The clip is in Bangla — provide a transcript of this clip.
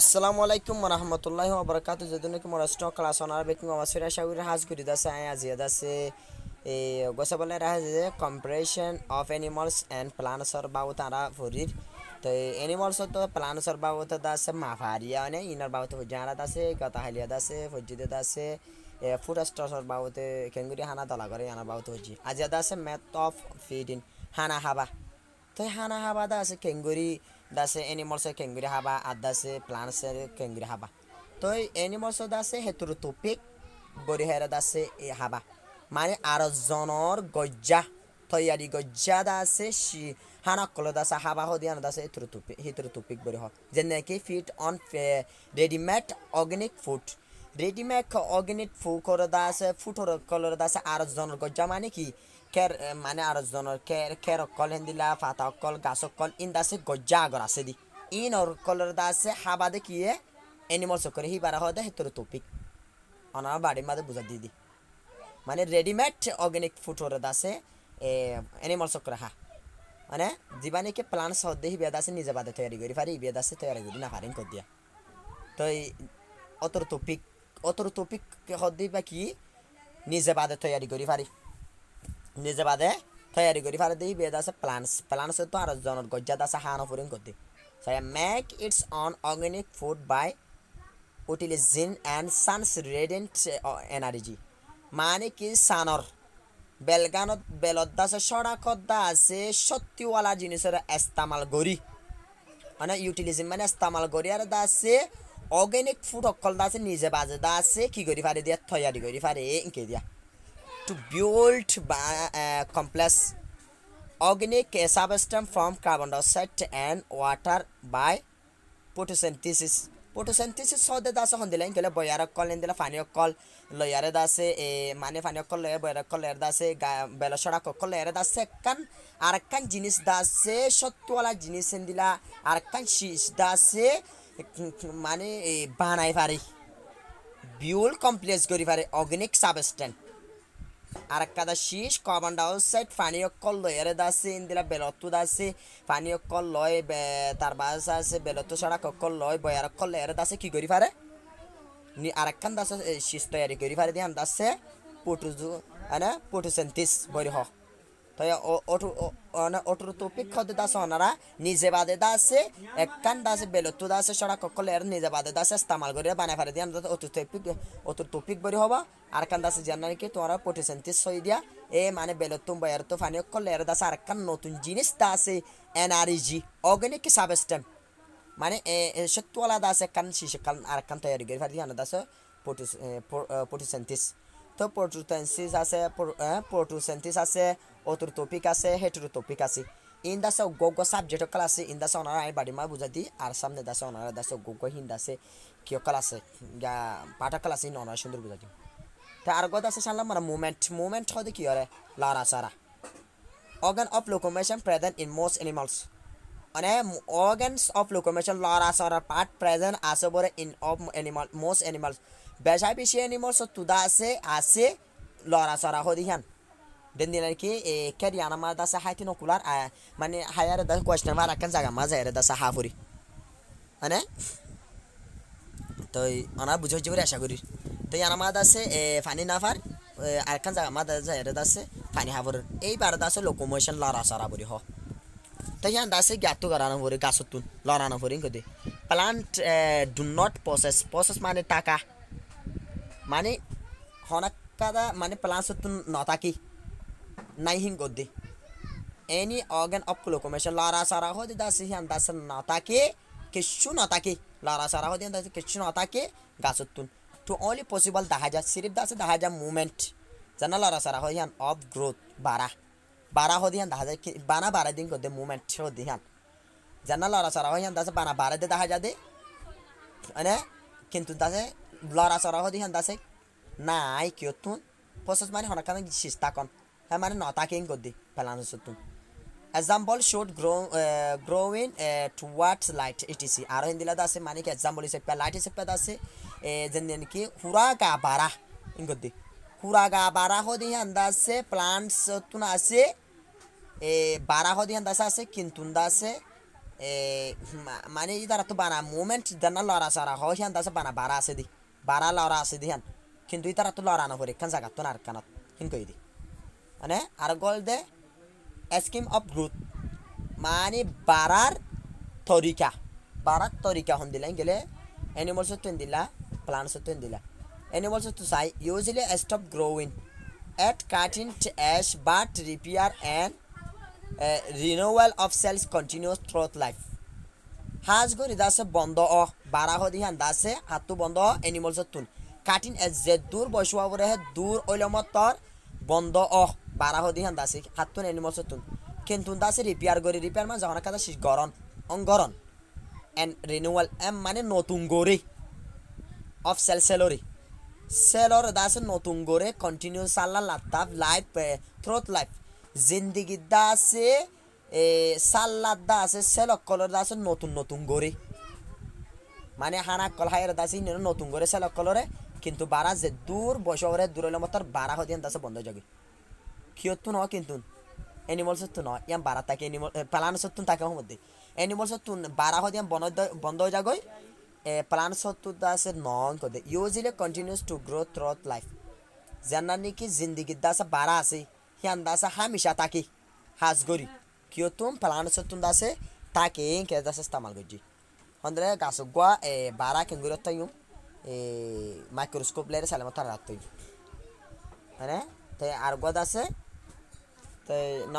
আসসালামু আলাইকুম রহমতুল্লাহ বরকাত যেদিন কি মোরা স্টক ক্লাস অনার বেকিং অবশ্যই আশা হাজ করি দাসে আয় আজি দাসে গোসা বলে রাখা যে কম্পারেশন অফ এনিমালস অ্যান্ড প্লানসর বাবু তারা ফুরির তো এনিমালস তো প্লানসর বাবু তো দাসে মাফারিয়া অনেক ইনার বাবু তো জাহারা দাসে গতা হালিয়া দাসে ফজিদে দাসে ফুড স্টসর বাবুতে কেঙ্গুরি হানা দলা করে আনার বাবুতে হচ্ছে আজি দাসে ম্যাথ অফ ইন হানা হাবা তো হানা হাবা আছে কেঙ্গুরি ଦାସେ ଏନିମଲ୍ସରେ କେଙ୍ଗୁରି ହେବା ଆଦାସେ ପ୍ଲାଣ୍ଟସରେ କେଙ୍ଗୁରି ହେବା ତ ଏ ଏନିମଲ୍ସ ଦାସେ ହେତୁରୁ ତୋପିକ ବରିହାର ଦାସେ ଏ ହେବା ମାନେ ଆର ଜନର ଗଜା ତୟାରି ଗଜା ଦାସେ ସି ହାଣ କଲ ଦାସ ହାବା ହଉ ଦିଆନ ଦାସ ଏଥିରୁ ତୁପି ହେଥିରୁ ତୁପିକ ବରିହ ଯେନେକି feed on readymade organic food readymade organic ଫୁକର ଦାସ ଫୁଟର କଲର ଦାସ ଆର ଜନର ଗଜା ମାନେ କି কেৰ মানে আৰজনৰ কেৰ কেৰ অকল হেন্দিলা ফাটা অকল গাছ অকল ইন্দা আছে গজ্জা আগৰ আছে দি ইন অৰকলৰ দা আছে হাবাদে কিয়ে এনিমল চকৰে সি বাৰা হয় দে সেইটোৰ টপিক অনাৰ বাৰীৰ মাজে বুজা দি দি মানে রেডিমেড অর্গ্যানিক ফুড ওরা এ এনিমাল চক্র হা মানে যিমানে কি প্লান সদ্দেহি বিয়া দাসে নিজে বাদে তৈরি করি পারি বিয়া দাসে তৈরি করি না পারেন কর দিয়া তো অতর টপিক অতর টপিক সদ্দি বা কি নিজে বাদে তৈরি করি পারি নিজে বাদে তৈরি করি ফারে দিই বেদ আছে প্লান্টস প্লান্টস তো আর জনর গজ্জাত আছে হান ফুরিং করতে সাই make its own organic food by utilizing and sun's radiant energy মানে কি সানর বেলগানত বেলত দাসে সড়াকদ্দা আছে সত্যিওয়ালা জিনিসের ইস্তামাল করি মানে ইউটিলিজিম মানে ইস্তামাল করি আর দা আছে অর্গেনিক ফুড অকল দা আছে নিজে বাজে দা আছে কি করি পারে দিয়া তৈরি করি পারে ইনকে দিয়া to build by, uh, complex organic substance from carbon dioxide and water by photosynthesis photosynthesis सौदे दास हंदिले इनके बयार कल इन फानी कल लयर दासे ए माने फानी कल लयर बयार कल लयर दासे बेलसड़ा कल लयर दासे कान आर कान जिनिस दासे सत्य वाला जिनिस इन दिला आर कान शीश दासे माने banai पारे বিউল কমপ্লেক্স করি পারে organic substance arkadaşiş carbon dioxide fani yok kollo yere dasi indila belotu dasi fani yok kollo be tarbaz ase belotu şara kollo boyar kollo yere dasi ki gori fare ni arakkan dasi şiş tayari gori fare diyan dasi potuzu ana potosentis bori ho তয় অটো অটোর তোপিক খদে দাস অনারা নিজে বাদে দাসে একখান দাসে বেলতু দাসে সড়া ককলে এর নিজে বাদে দাসে ইস্তেমাল করে বানাই ফারে দিয়ে আমরা অটো তোপিক অটো তোপিক বরি হবা আর কান দাসে জান নাকি তোমরা পটেছেন তিস সই দিয়া এ মানে বেলতু বয়ার তো ফানি ককলে এর দাসে আর কান নতুন জিনিস দাসে এনআরজি অর্গানিক সাবস্টেম মানে সত্যওয়ালা দাসে কান শিশে কান আর কান তৈরি করে ফারে দিয়ে দাসে পটেছেন তিস তো প্ৰটুটেঞ্চিছ আছে প্ৰটুচেণ্টিছ আছে অট'ট'পিক আছে হেট্ৰ'ট'পিক আছে ইন দাছে গগ ছাবজেক্ট অকল আছে ইন দাছে অনাৰ আই বাদী মই বুজাই দি আৰ চাম নেদাছে অনাৰ দাছে গগ হিন্দ আছে কিয় অকল আছে পাঠ অকল আছে অনাৰ সুন্দৰ বুজা দিওঁ তে আৰু গত আছে চালাম মানে মুভমেণ্ট মুভমেণ্ট হয় কিয়ৰে লৰা চৰা organ of locomotion present in most animals અને ઓર્ગન્સ ઓફ લોકોમેશન લોર આસ ઓર પાર્ટ પ્રેઝન્ટ આસ over in of animal most animals બેસાઈ પીસી એનિમલ્સ તુદા આસે આસે લોર આસ ઓર આહો દિહાન દેન દિલર કે એ કેરિયા નમા દાસ હાઈટી નોકુલર મને હાયર દસ ક્વેશ્ચન માં રાખન જાગા મા જાયર દસ હાફુરી અને તો અના બુઝો જીવરે આશા કરી તો યાના મા દાસે એ ફાની નાફાર આરકન જાગા મા દાસે ફાની હાફુર એ બાર દાસે લોકોમોશન લોર આસ ઓર આબુરી હો तो यहाँ दासे ज्ञात गराना पऱ्यो गासोत्तुन लडान पऱ्यो नि कति plant do not possess possess মানে টাকা মানে হনাকাদা মানে প্লান্টসত্তুন নতাকি নাইহিং গদ্দি এনি অর্গান অফ লোকোমেশন লড়া সারা হতে দাসে হিয়ান দাসে নতাকে কিছু নতাকে লড়া সারা হতে দাসে কিছু নতাকে গাসোত্তুন টু অনলি পসিবল দেখা যায় সিরিফ দাসে দেখা যায় মুভমেন্ট জানা লড়া সারা হয় অফ গ্রোথ বাড়া বারা হদিয়ান দেখা যায় বানা বারা দিন করতে মুভমেন্ট হদিয়ান জানা লড়া চড়া হইয়ান দাসে বানা বারাতে দেখা যাদে মানে কিন্তু দাসে লড়া চড়া হদি হান দাসে নাই কেউ তুন প্রসেস মানে হঠাৎ কারণে কন হ্যাঁ মানে নতা কিং করতে পেলান তুন example shoot grow growing towards light etc আর হিন্দিলা দাসে মানে কি এক্সাম্পল হিসেবে লাইট হিসেবে দাসে যেন কি হুরা কা বারা ইন করতে કુરાગા બારાહોદી અંદાજે પ્લાન્ટ સત્તુન আছে এ বারাহদি আন্দাজ আছে কিন্তু আছে এ মানে তারা তো বানা মুভমেন্ট দানা লড়া সারা হয় আন্দাজ বানা বারা আছে দি বারা লড়া আছে দিহান কিন্তু তারা তো লড়া নহরে কান জাগাত তো আর কানত হিন দি মানে আর গল দে স্কিম অফ গ্রোথ মানে বারার তরিকা বারার তরিকা হন দিলাই গেলে এনিমলস তুন দিলা প্লান্টস তুন দিলা Animals of Thosai usually stop growing at cutting age but repair and uh, of of cells continues life life. হাজগুর ইদাসে বন্ধ অ বারাহ দিহান দাসে হাতু বন্ধ অ এনিমলস তুন কাটিন এজ যে দূর বৈশবাবরে হে দূর ঐলমতর বন্ধ অ বারাহ দিহান দাসে হাতুন এনিমলস তুন কিন্তু দাসে রিপেয়ার গরি রিপেয়ার মানে যখন কথা শীষ গরণ অঙ্গরণ এন্ড রিনিউয়াল এম মানে নতুন গরি অফ সেল সেলরি সেলর Selor নতুন করে কন্টিনিউ সাল্লা lattaf লাইফ থ্রোত লাইফ জিন্দিগি দাসে সাল্লাদ দাসে সেলক কলর দাসে নতুন নতুন করে মানে হানা কল হায়ের দাসে নতুন করে সেলক কলরে কিন্তু বারা যে দূর বয়সরে দূরলে মতর বারা হদিয়ান দাসে বন্ধ জগে কিয়তু ন কিন্তু এনিমলস তো ন ইয়াম বারা তাকে এনিমল পালানস সত্য তাকে মধ্যে এনিমলস তুন বারা হদিয়ান বন্ধ বন্ধ জাগই प्लानसत्तुदा से नॉन को दे टू ग्रो थ्रॉट लाइफ जाननी की जिंदगी दास बारा से ही हमेशा ताकि हाज गोरी क्यों तुम प्लानसत्तुदा से ताकि के दास इस्तेमाल कर बारा के माइक्रोस्कोप लेरे साले मत